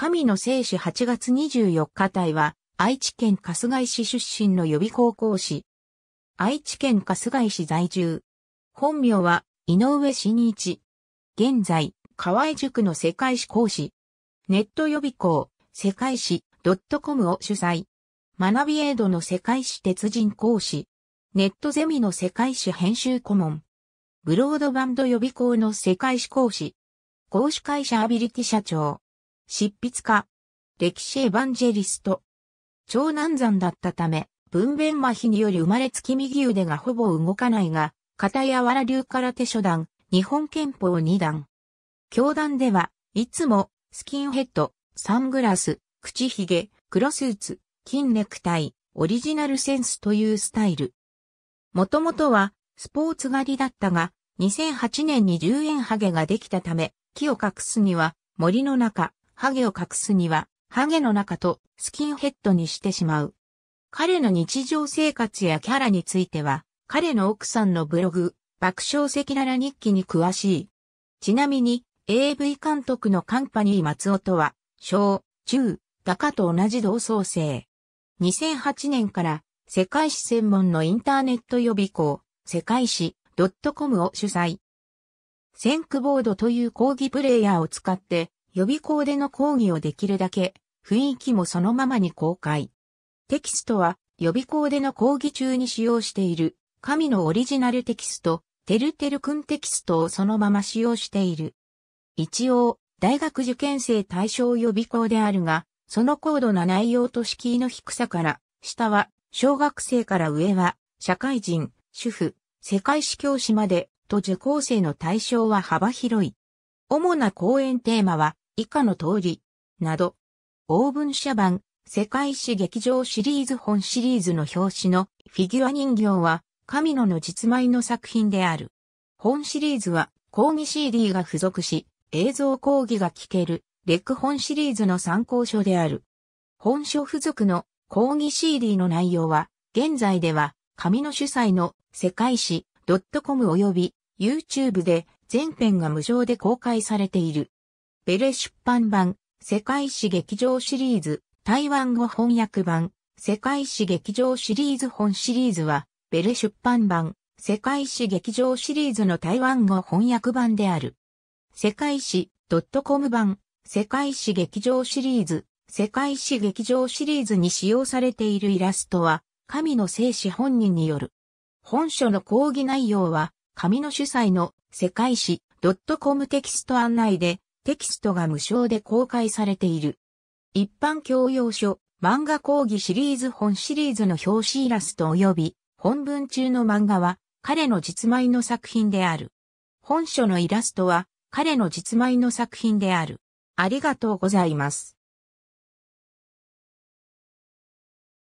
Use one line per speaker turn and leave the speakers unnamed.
神の聖子8月24日隊は、愛知県春日井市出身の予備高校師。愛知県春日井市在住。本名は、井上真一。現在、河合塾の世界史講師。ネット予備校、世界史、.com を主催。学びエイドの世界史鉄人講師。ネットゼミの世界史編集顧問。ブロードバンド予備校の世界史講師。講師会社アビリティ社長。執筆家、歴史エヴァンジェリスト。超難山だったため、分娩麻痺により生まれつき右腕がほぼ動かないが、片やわら流空手初段、日本憲法二段。教団では、いつも、スキンヘッド、サングラス、口ひげ、黒スーツ、金ネクタイ、オリジナルセンスというスタイル。もともとは、スポーツ狩りだったが、2008年に10円ハゲができたため、木を隠すには、森の中、ハゲを隠すには、ハゲの中とスキンヘッドにしてしまう。彼の日常生活やキャラについては、彼の奥さんのブログ、爆笑赤裸々日記に詳しい。ちなみに、AV 監督のカンパニー松尾とは、小、中、高と同じ同窓生。2008年から、世界史専門のインターネット予備校、世界史 .com を主催。センクボードという講義プレイヤーを使って、予備校での講義をできるだけ、雰囲気もそのままに公開。テキストは、予備校での講義中に使用している、神のオリジナルテキスト、てるてるくんテキストをそのまま使用している。一応、大学受験生対象予備校であるが、その高度な内容と敷居の低さから、下は、小学生から上は、社会人、主婦、世界史教師まで、と受講生の対象は幅広い。主な講演テーマは、以下の通り、など、オーブン社版、世界史劇場シリーズ本シリーズの表紙のフィギュア人形は、神野の実米の作品である。本シリーズは、講義 CD が付属し、映像講義が聞ける、レック本シリーズの参考書である。本書付属の講義 CD の内容は、現在では、神野主催の世界史 .com 及び YouTube で全編が無償で公開されている。ベレ出版版、世界史劇場シリーズ、台湾語翻訳版、世界史劇場シリーズ本シリーズは、ベレ出版版、世界史劇場シリーズの台湾語翻訳版である。世界史 .com 版、世界史劇場シリーズ、世界史劇場シリーズに使用されているイラストは、神の聖史本人による。本書の講義内容は、神の主催の世界史 .com テキスト案内で、テキストが無償で公開されている。一般教養書、漫画講義シリーズ本シリーズの表紙イラスト及び本文中の漫画は彼の実米の作品である。本書のイラストは彼の実米の作品である。ありがとうございます。